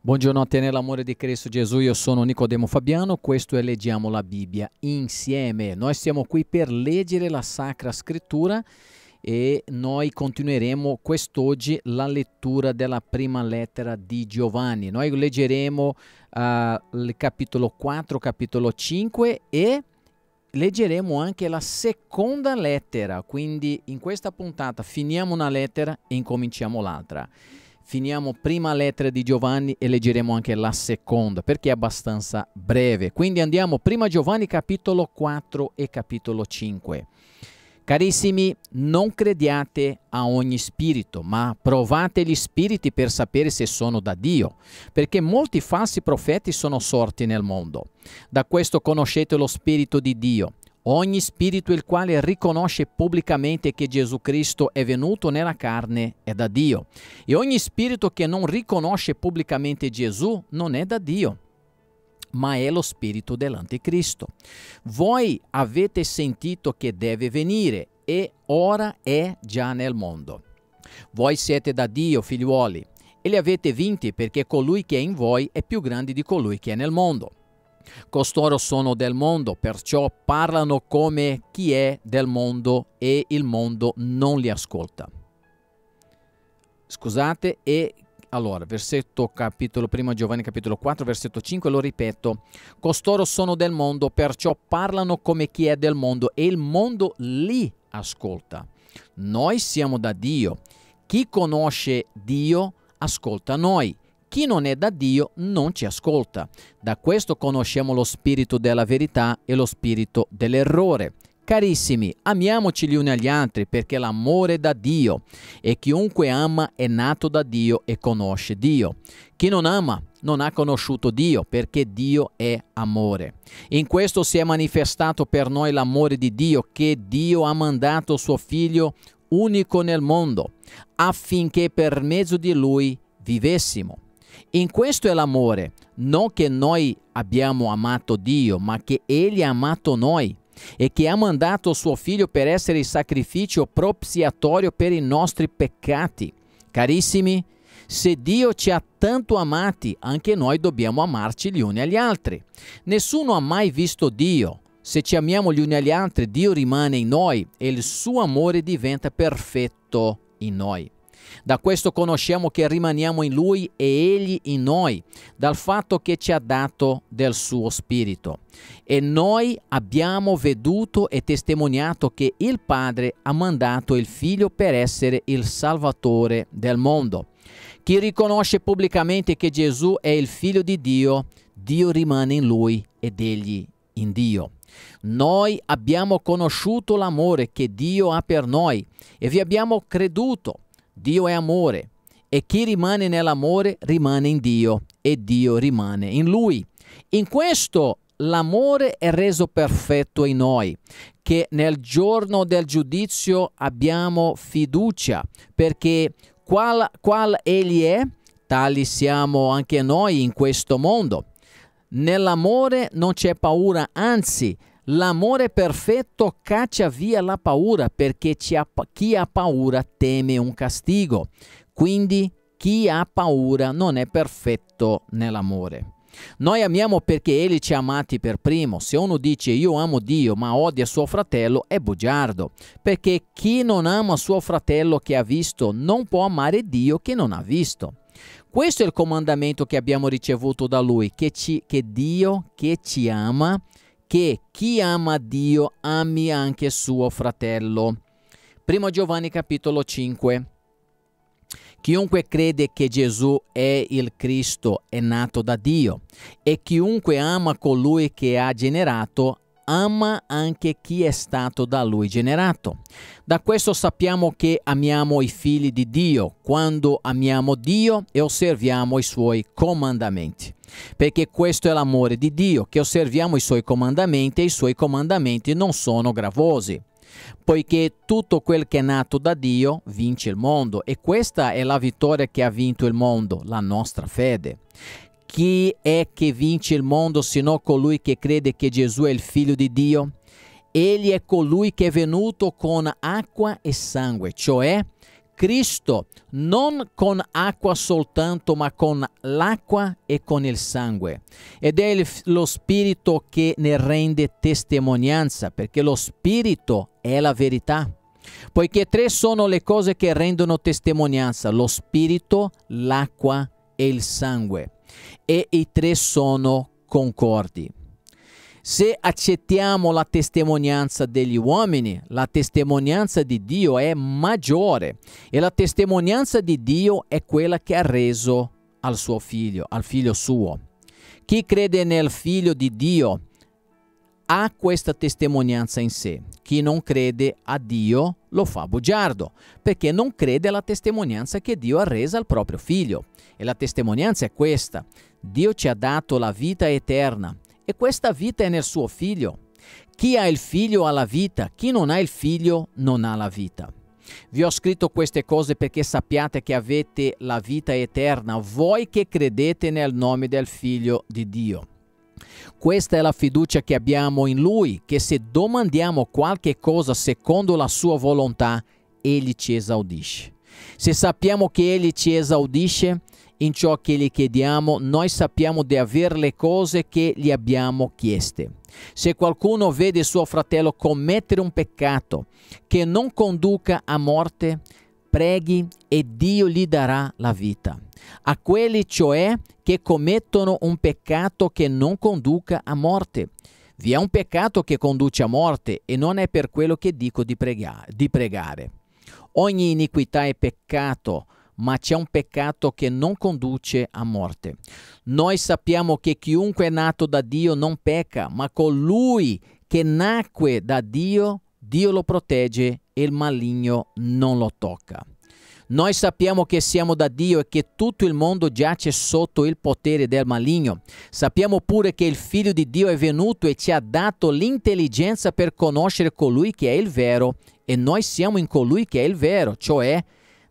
Buongiorno a te nell'amore di Cristo Gesù, io sono Nicodemo Fabiano, questo è Leggiamo la Bibbia insieme. Noi siamo qui per leggere la Sacra Scrittura e noi continueremo quest'oggi la lettura della prima lettera di Giovanni. Noi leggeremo uh, il capitolo 4, capitolo 5 e leggeremo anche la seconda lettera, quindi in questa puntata finiamo una lettera e incominciamo l'altra finiamo prima lettera di Giovanni e leggeremo anche la seconda perché è abbastanza breve. Quindi andiamo prima Giovanni capitolo 4 e capitolo 5. Carissimi, non crediate a ogni spirito, ma provate gli spiriti per sapere se sono da Dio, perché molti falsi profeti sono sorti nel mondo. Da questo conoscete lo spirito di Dio. Ogni spirito il quale riconosce pubblicamente che Gesù Cristo è venuto nella carne è da Dio. E ogni spirito che non riconosce pubblicamente Gesù non è da Dio ma è lo spirito dell'anticristo. Voi avete sentito che deve venire e ora è già nel mondo. Voi siete da Dio, figliuoli, e li avete vinti perché colui che è in voi è più grande di colui che è nel mondo. Costoro sono del mondo, perciò parlano come chi è del mondo e il mondo non li ascolta. Scusate, e allora, versetto capitolo 1 Giovanni capitolo 4, versetto 5, lo ripeto, costoro sono del mondo, perciò parlano come chi è del mondo e il mondo li ascolta. Noi siamo da Dio. Chi conosce Dio ascolta noi. Chi non è da Dio non ci ascolta. Da questo conosciamo lo spirito della verità e lo spirito dell'errore. Carissimi, amiamoci gli uni agli altri perché l'amore è da Dio e chiunque ama è nato da Dio e conosce Dio. Chi non ama non ha conosciuto Dio perché Dio è amore. In questo si è manifestato per noi l'amore di Dio che Dio ha mandato suo figlio unico nel mondo affinché per mezzo di lui vivessimo. In questo è l'amore, non che noi abbiamo amato Dio, ma che Egli ha amato noi e che ha mandato suo figlio per essere il sacrificio propiziatorio per i nostri peccati. Carissimi, se Dio ci ha tanto amati, anche noi dobbiamo amarci gli uni agli altri. Nessuno ha mai visto Dio. Se ci amiamo gli uni agli altri, Dio rimane in noi e il suo amore diventa perfetto in noi. Da questo conosciamo che rimaniamo in Lui e Egli in noi, dal fatto che ci ha dato del suo Spirito. E noi abbiamo veduto e testimoniato che il Padre ha mandato il Figlio per essere il Salvatore del mondo. Chi riconosce pubblicamente che Gesù è il Figlio di Dio, Dio rimane in Lui ed Egli in Dio. Noi abbiamo conosciuto l'amore che Dio ha per noi e vi abbiamo creduto Dio è amore e chi rimane nell'amore rimane in Dio e Dio rimane in lui. In questo l'amore è reso perfetto in noi, che nel giorno del giudizio abbiamo fiducia, perché qual, qual egli è, tali siamo anche noi in questo mondo. Nell'amore non c'è paura, anzi L'amore perfetto caccia via la paura perché chi ha paura teme un castigo. Quindi chi ha paura non è perfetto nell'amore. Noi amiamo perché Egli ci ha amati per primo. Se uno dice io amo Dio ma odia suo fratello è bugiardo, perché chi non ama suo fratello che ha visto non può amare Dio che non ha visto. Questo è il comandamento che abbiamo ricevuto da Lui, che, ci, che Dio che ci ama che chi ama Dio ami anche suo fratello. 1 Giovanni capitolo 5. Chiunque crede che Gesù è il Cristo è nato da Dio e chiunque ama colui che ha generato ama anche chi è stato da lui generato. Da questo sappiamo che amiamo i figli di Dio quando amiamo Dio e osserviamo i suoi comandamenti. Perché questo è l'amore di Dio, che osserviamo i suoi comandamenti e i suoi comandamenti non sono gravosi poiché tutto quel che è nato da Dio vince il mondo e questa è la vittoria che ha vinto il mondo, la nostra fede. Chi è che vince il mondo se non colui che crede che Gesù è il figlio di Dio? Egli è colui che è venuto con acqua e sangue, cioè Cristo, non con acqua soltanto, ma con l'acqua e con il sangue. Ed è lo Spirito che ne rende testimonianza, perché lo Spirito è la verità. Poiché tre sono le cose che rendono testimonianza, lo Spirito, l'acqua e il sangue e i tre sono concordi. Se accettiamo la testimonianza degli uomini, la testimonianza di Dio è maggiore e la testimonianza di Dio è quella che ha reso al suo figlio, al figlio suo. Chi crede nel figlio di Dio ha questa testimonianza in sé. Chi non crede a Dio lo fa bugiardo, perché non crede alla testimonianza che Dio ha resa al proprio figlio. E la testimonianza è questa. Dio ci ha dato la vita eterna e questa vita è nel suo figlio. Chi ha il figlio ha la vita, chi non ha il figlio non ha la vita. Vi ho scritto queste cose perché sappiate che avete la vita eterna, voi che credete nel nome del figlio di Dio. Questa è la fiducia che abbiamo in Lui, che se domandiamo qualche cosa secondo la sua volontà, Egli ci esaudisce. Se sappiamo che Egli ci esaudisce in ciò che gli chiediamo, noi sappiamo di avere le cose che gli abbiamo chieste. Se qualcuno vede suo fratello commettere un peccato che non conduca a morte, preghi e Dio gli darà la vita. A quelli cioè che commettono un peccato che non conduca a morte. Vi è un peccato che conduce a morte e non è per quello che dico di, prega- di pregare. Ogni iniquità è peccato, ma c'è un peccato che non conduce a morte. Noi sappiamo che chiunque è nato da Dio non pecca, ma colui che nacque da Dio pecca. Dio lo protegge e il maligno non lo tocca. Noi sappiamo che siamo da Dio e che tutto il mondo giace sotto il potere del maligno. Sappiamo pure che il Figlio di Dio è venuto e ci ha dato l'intelligenza per conoscere colui che è il vero e noi siamo in colui che è il vero, cioè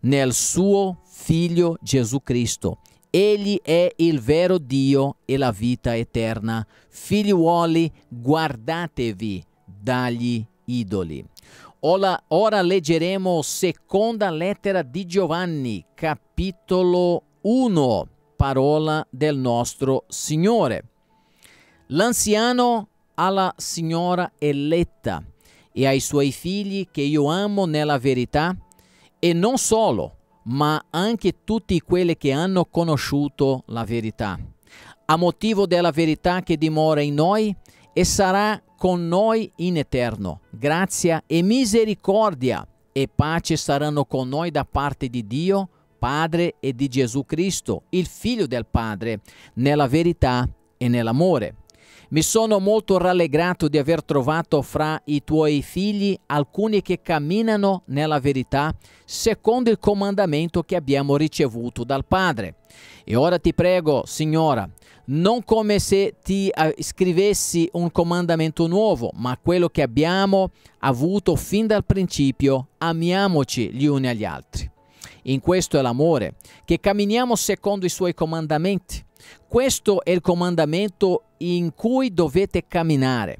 nel suo Figlio Gesù Cristo. Egli è il vero Dio e la vita eterna. Figliuoli, guardatevi dagli idoli. Ora, ora leggeremo seconda lettera di Giovanni, capitolo 1, parola del nostro Signore. L'anziano alla signora eletta e ai suoi figli che io amo nella verità, e non solo, ma anche tutti quelli che hanno conosciuto la verità. A motivo della verità che dimora in noi, e sarà con noi in eterno. Grazia e misericordia e pace saranno con noi da parte di Dio, Padre e di Gesù Cristo, il Figlio del Padre, nella verità e nell'amore. Mi sono molto rallegrato di aver trovato fra i tuoi figli alcuni che camminano nella verità secondo il comandamento che abbiamo ricevuto dal Padre. E ora ti prego, Signora, non come se ti eh, scrivessi un comandamento nuovo, ma quello che abbiamo avuto fin dal principio, amiamoci gli uni agli altri. In questo è l'amore, che camminiamo secondo i suoi comandamenti. Questo è il comandamento in cui dovete camminare,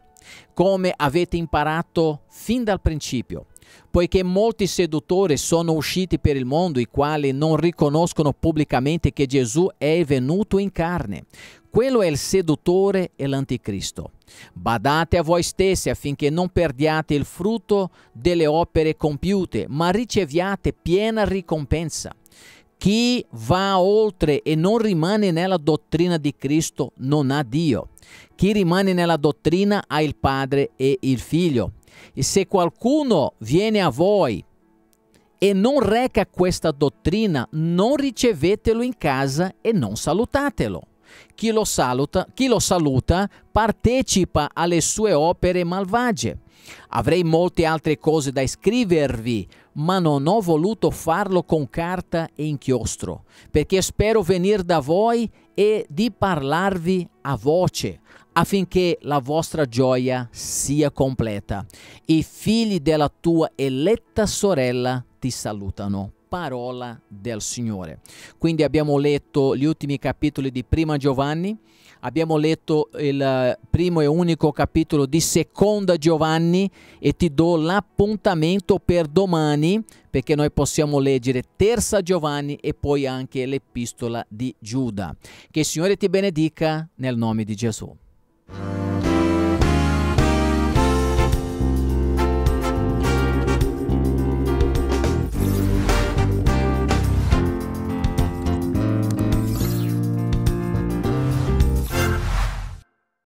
come avete imparato fin dal principio, poiché molti seduttori sono usciti per il mondo, i quali non riconoscono pubblicamente che Gesù è venuto in carne. Quello è il seduttore e l'anticristo. Badate a voi stessi affinché non perdiate il frutto delle opere compiute, ma riceviate piena ricompensa chi va oltre e non rimane nella dottrina di Cristo non ha Dio. Chi rimane nella dottrina ha il Padre e il Figlio. E se qualcuno viene a voi e non reca questa dottrina, non ricevetelo in casa e non salutatelo. Chi lo saluta, chi lo saluta partecipa alle sue opere malvagie. Avrei molte altre cose da scrivervi, ma non ho voluto farlo con carta e inchiostro, perché spero venire da voi e di parlarvi a voce, affinché la vostra gioia sia completa. I figli della tua eletta sorella ti salutano parola del Signore. Quindi abbiamo letto gli ultimi capitoli di Prima Giovanni, abbiamo letto il primo e unico capitolo di Seconda Giovanni e ti do l'appuntamento per domani perché noi possiamo leggere Terza Giovanni e poi anche l'Epistola di Giuda. Che il Signore ti benedica nel nome di Gesù.